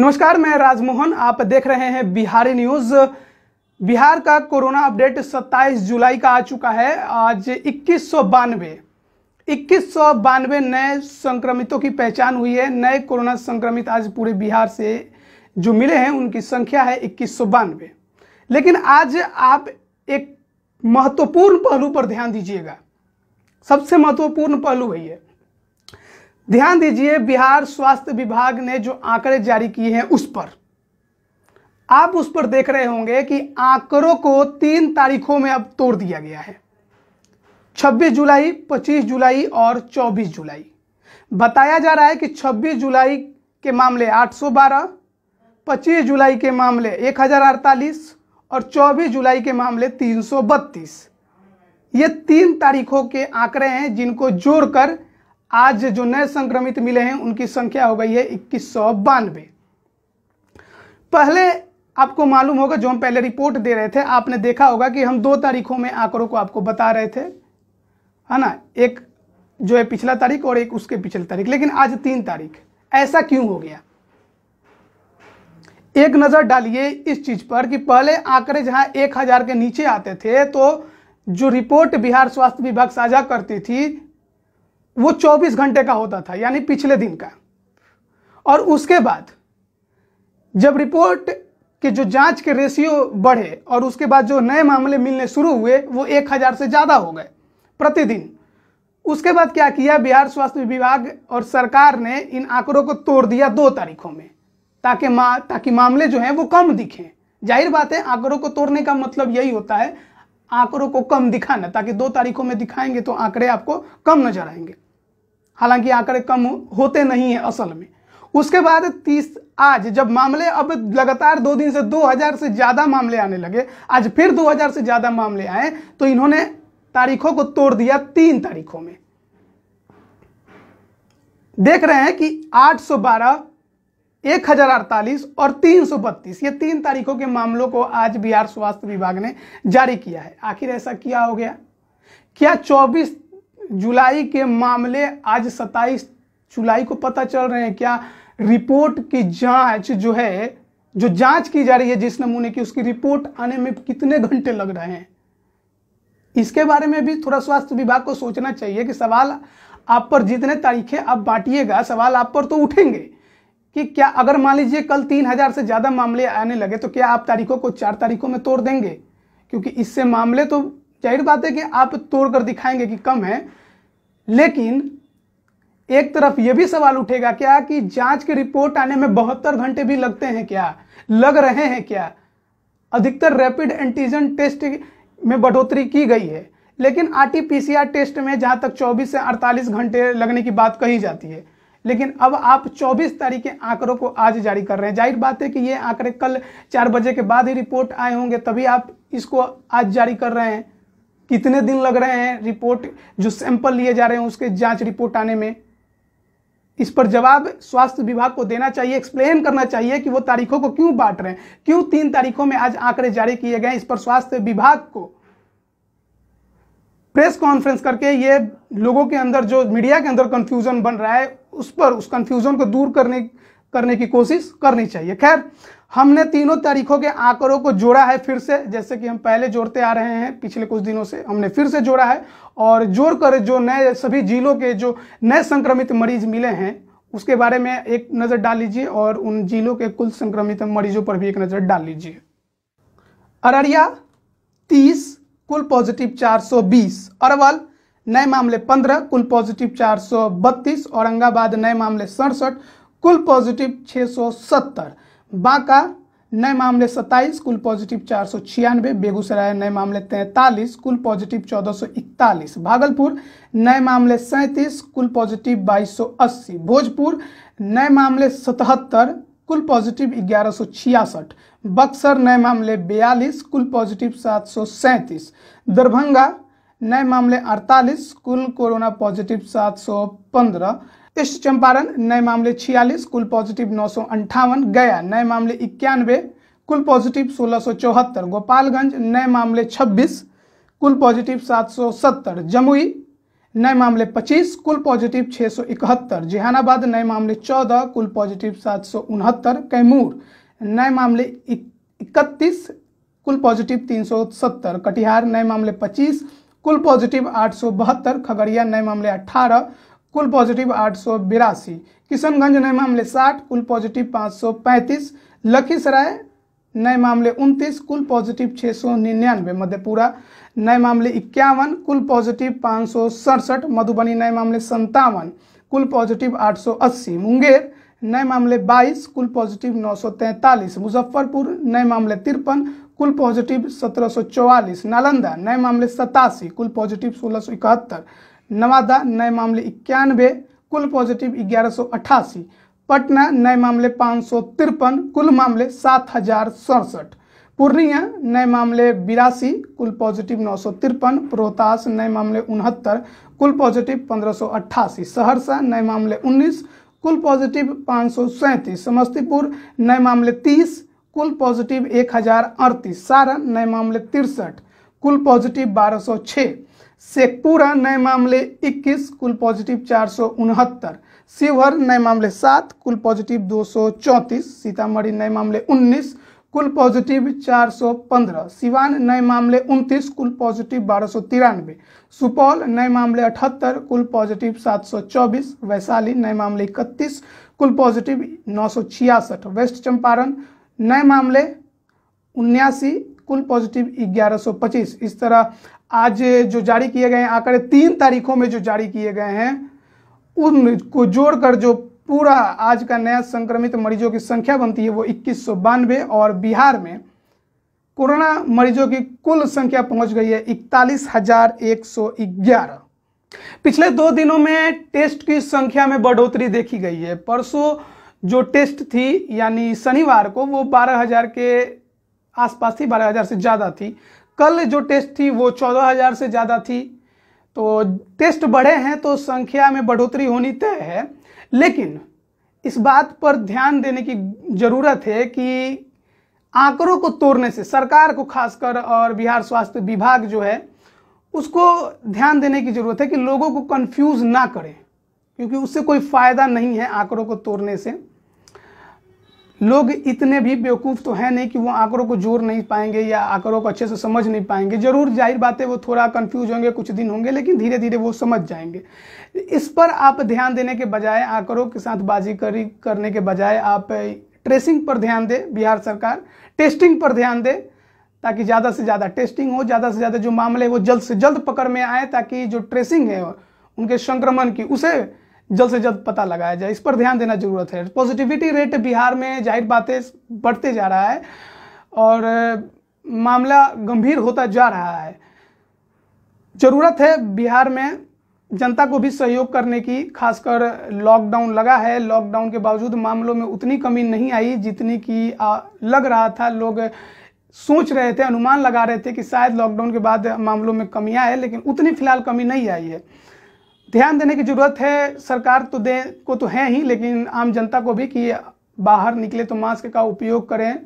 नमस्कार मैं राजमोहन आप देख रहे हैं बिहारी न्यूज बिहार का कोरोना अपडेट 27 जुलाई का आ चुका है आज इक्कीस सौ बानवे इक्कीस सौ बानवे नए संक्रमितों की पहचान हुई है नए कोरोना संक्रमित आज पूरे बिहार से जो मिले हैं उनकी संख्या है इक्कीस सौ बानवे लेकिन आज आप एक महत्वपूर्ण पहलू पर ध्यान दीजिएगा सबसे महत्वपूर्ण पहलू है ध्यान दीजिए बिहार स्वास्थ्य विभाग ने जो आंकड़े जारी किए हैं उस पर आप उस पर देख रहे होंगे कि आंकड़ों को तीन तारीखों में अब तोड़ दिया गया है 26 जुलाई 25 जुलाई और 24 जुलाई बताया जा रहा है कि 26 जुलाई के मामले 812, 25 जुलाई के मामले एक और 24 जुलाई के मामले 332 ये तीन तारीखों के आंकड़े हैं जिनको जोड़कर आज जो नए संक्रमित मिले हैं उनकी संख्या हो गई है इक्कीस सौ बानवे पहले आपको मालूम होगा जो हम पहले रिपोर्ट दे रहे थे आपने देखा होगा कि हम दो तारीखों में आंकड़ों को आपको बता रहे थे है ना एक जो है पिछला तारीख और एक उसके पिछले तारीख लेकिन आज तीन तारीख ऐसा क्यों हो गया एक नजर डालिए इस चीज पर कि पहले आंकड़े जहां एक हजार के नीचे आते थे तो जो रिपोर्ट बिहार स्वास्थ्य विभाग साझा करती थी वो 24 घंटे का होता था यानी पिछले दिन का और उसके बाद जब रिपोर्ट के जो जांच के रेशियो बढ़े और उसके बाद जो नए मामले मिलने शुरू हुए वो एक हज़ार से ज़्यादा हो गए प्रतिदिन उसके बाद क्या किया बिहार स्वास्थ्य विभाग और सरकार ने इन आंकड़ों को तोड़ दिया दो तारीखों में ताकि मा ताकि मामले जो हैं वो कम दिखें जाहिर बात है आंकड़ों को तोड़ने का मतलब यही होता है आंकड़ों को कम दिखाना ताकि दो तारीखों में दिखाएंगे तो आंकड़े आपको कम नजर आएंगे हालांकि आंकड़े कम होते नहीं है असल में उसके बाद तीस आज जब मामले अब लगातार दो दिन से 2000 से ज़्यादा मामले आने लगे आज फिर 2000 से ज़्यादा मामले आए तो इन्होंने तारीखों को तोड़ दिया तीन तारीखों में देख रहे हैं कि 812, 1048 और 332 ये तीन तारीखों के मामलों को आज बिहार स्वास्थ्य विभाग ने जारी किया है आखिर ऐसा क्या हो गया क्या 24 जुलाई के मामले आज 27 जुलाई को पता चल रहे हैं क्या रिपोर्ट की जांच जो है जो जांच की जा रही है जिस नमूने की उसकी रिपोर्ट आने में कितने घंटे लग रहे हैं इसके बारे में भी थोड़ा स्वास्थ्य विभाग को सोचना चाहिए कि सवाल आप पर जितने तारीखें आप बांटिएगा सवाल आप पर तो उठेंगे कि क्या अगर मान लीजिए कल तीन हजार से ज़्यादा मामले आने लगे तो क्या आप तारीखों को चार तारीखों में तोड़ देंगे क्योंकि इससे मामले तो जाहिर बात है कि आप तोड़ कर दिखाएंगे कि कम है लेकिन एक तरफ यह भी सवाल उठेगा क्या कि जांच की रिपोर्ट आने में बहत्तर घंटे भी लगते हैं क्या लग रहे हैं क्या अधिकतर रैपिड एंटीजन टेस्ट में बढ़ोतरी की गई है लेकिन आरटीपीसीआर टेस्ट में जहां तक 24 से 48 घंटे लगने की बात कही जाती है लेकिन अब आप 24 तारीख के आंकड़ों को आज जारी कर रहे हैं जाहिर बात है कि ये आंकड़े कल चार बजे के बाद ही रिपोर्ट आए होंगे तभी आप इसको आज जारी कर रहे हैं कितने दिन लग रहे हैं रिपोर्ट जो सैंपल लिए जा रहे हैं उसके जांच रिपोर्ट आने में इस पर जवाब स्वास्थ्य विभाग को देना चाहिए एक्सप्लेन करना चाहिए कि वो तारीखों को क्यों बांट रहे हैं क्यों तीन तारीखों में आज आंकड़े जारी किए गए इस पर स्वास्थ्य विभाग को प्रेस कॉन्फ्रेंस करके ये लोगों के अंदर जो मीडिया के अंदर कंफ्यूजन बन रहा है उस पर उस कंफ्यूजन को दूर करने करने की कोशिश करनी चाहिए खैर हमने तीनों तारीखों के आंकड़ों को जोड़ा है फिर से जैसे कि हम पहले जोड़ते आ रहे हैं पिछले कुछ दिनों से हमने फिर से जोड़ा है और जोड़कर जो नए सभी जिलों के जो नए संक्रमित मरीज मिले हैं उसके बारे में एक नज़र डाल लीजिए और उन जिलों के कुल संक्रमित मरीजों पर भी एक नज़र डाल लीजिए अररिया तीस कुल पॉजिटिव 420 अरवल नए मामले 15 कुल पॉजिटिव 432 औरंगाबाद नए मामले सड़सठ कुल पॉजिटिव 670 बांका नए मामले 27 कुल पॉजिटिव चार सौ छियानवे बेगूसराय नए मामले 43 कुल पॉजिटिव 1441 भागलपुर नए मामले 37 कुल पॉजिटिव 2280 भोजपुर नए मामले 77 कुल पॉजिटिव ग्यारह बक्सर नए मामले 42 कुल पॉजिटिव सात दरभंगा नए मामले 48 कुल कोरोना पॉजिटिव 715 ईस्ट चंपारण नए मामले छियालीस कुल पॉजिटिव नौ सौ अंठावन गया नए मामले इक्यानवे कुल पॉजिटिव सोलह सौ चौहत्तर गोपालगंज नए मामले छब्बीस कुल पॉजिटिव सात सौ सत्तर जमुई नए मामले पच्चीस कुल पॉजिटिव छः सौ इकहत्तर जहानाबाद नए मामले चौदह कुल पॉजिटिव सात सौ उनहत्तर कैमूर नए मामले इकतीस कुल पॉजिटिव तीन सौ सत्तर कटिहार नए मामले पच्चीस कुल पॉजिटिव आठ सौ बहत्तर खगड़िया नए मामले अठारह कुल पॉजिटिव आठ सौ बिरासी किशनगंज नए मामले साठ कुल पॉजिटिव पाँच सौ पैंतीस लखीसराय नए मामले उनतीस कुल पॉजिटिव छः सौ निन्यानवे मधेपुरा नए मामले इक्यावन कुल पॉजिटिव पाँच सौ सड़सठ मधुबनी नए मामले संतावन कुल पॉजिटिव आठ सौ अस्सी मुंगेर नए मामले 22 कुल पॉजिटिव 943 मुजफ्फरपुर नए मामले तिरपन कुल पॉजिटिव 1744 नालंदा नए मामले सतासी कुल पॉजिटिव सोलह नवादा नए मामले इक्यानवे कुल पॉजिटिव ग्यारह सौ अट्ठासी पटना नए मामले पाँच सौ तिरपन कुल मामले सात हजार सड़सठ पूर्णिया नए मामले बिरासी कुल पॉजिटिव नौ सौ तिरपन रोहतास नए मामले उनहत्तर कुल पॉजिटिव पंद्रह सौ अट्ठासी सहरसा नए मामले उन्नीस कुल पॉजिटिव पाँच सौ सैंतीस समस्तीपुर नए मामले तीस कुल पॉजिटिव एक हजार अड़तीस सारण नए मामले तिरसठ कुल पॉजिटिव 1206 शेखपुरा नए मामले 21 कुल पॉजिटिव चार शिवहर नए मामले 7 कुल पॉजिटिव 234 सीतामढ़ी नए मामले 19 कुल पॉजिटिव 415 सिवान नए मामले 29 कुल पॉजिटिव बारह सुपौल नए मामले 78 कुल पॉजिटिव 724 वैशाली नए मामले 31 कुल पॉजिटिव नौ वेस्ट चंपारण नए मामले उन्यासी कुल पॉजिटिव 1125 इस तरह आज जो जारी किए गए आंकड़े तीन तारीखों में जो जारी किए गए हैं उन को जोड़कर जो पूरा आज का नया संक्रमित मरीजों की संख्या बनती है वो इक्कीस और बिहार में कोरोना मरीजों की कुल संख्या पहुंच गई है इकतालीस हजार एक सौ ग्यारह पिछले दो दिनों में टेस्ट की संख्या में बढ़ोतरी देखी गई है परसों जो टेस्ट थी यानी शनिवार को वो 12000 के आसपास थी बारह हज़ार से ज़्यादा थी कल जो टेस्ट थी वो चौदह हज़ार से ज़्यादा थी तो टेस्ट बढ़े हैं तो संख्या में बढ़ोतरी होनी तय है लेकिन इस बात पर ध्यान देने की ज़रूरत है कि आंकड़ों को तोड़ने से सरकार को खासकर और बिहार स्वास्थ्य विभाग जो है उसको ध्यान देने की ज़रूरत है कि लोगों को कंफ्यूज ना करें क्योंकि उससे कोई फ़ायदा नहीं है आंकड़ों को तोड़ने से लोग इतने भी बेवकूफ़ तो हैं नहीं कि वो आंकड़ों को जोड़ नहीं पाएंगे या आंकड़ों को अच्छे से समझ नहीं पाएंगे ज़रूर जाहिर बातें वो थोड़ा कंफ्यूज होंगे कुछ दिन होंगे लेकिन धीरे धीरे वो समझ जाएंगे इस पर आप ध्यान देने के बजाय आंकड़ों के साथ बाजी करी करने के बजाय आप ट्रेसिंग पर ध्यान दें बिहार सरकार टेस्टिंग पर ध्यान दे ताकि ज़्यादा से ज़्यादा टेस्टिंग हो ज़्यादा से ज़्यादा जो मामले वो जल्द से जल्द पकड़ में आए ताकि जो ट्रेसिंग है उनके संक्रमण की उसे जल्द से जल्द पता लगाया जाए इस पर ध्यान देना जरूरत है पॉजिटिविटी रेट बिहार में जाहिर बातें बढ़ते जा रहा है और मामला गंभीर होता जा रहा है ज़रूरत है बिहार में जनता को भी सहयोग करने की खासकर लॉकडाउन लगा है लॉकडाउन के बावजूद मामलों में उतनी कमी नहीं आई जितनी की आ, लग रहा था लोग सोच रहे थे अनुमान लगा रहे थे कि शायद लॉकडाउन के बाद मामलों में कमी आए लेकिन उतनी फिलहाल कमी नहीं आई है ध्यान देने की ज़रूरत है सरकार तो दे को तो है ही लेकिन आम जनता को भी कि बाहर निकले तो मास्क का उपयोग करें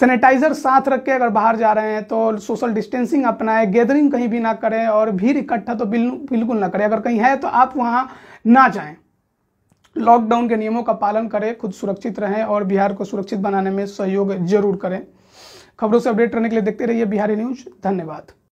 सैनिटाइज़र साथ रख के अगर बाहर जा रहे हैं तो सोशल डिस्टेंसिंग अपनाएं गैदरिंग कहीं भी ना करें और भीड़ इकट्ठा तो बिल्कुल ना करें अगर कहीं है तो आप वहाँ ना जाएं लॉकडाउन के नियमों का पालन करें खुद सुरक्षित रहें और बिहार को सुरक्षित बनाने में सहयोग जरूर करें खबरों से अपडेट रहने के लिए देखते रहिए बिहारी न्यूज धन्यवाद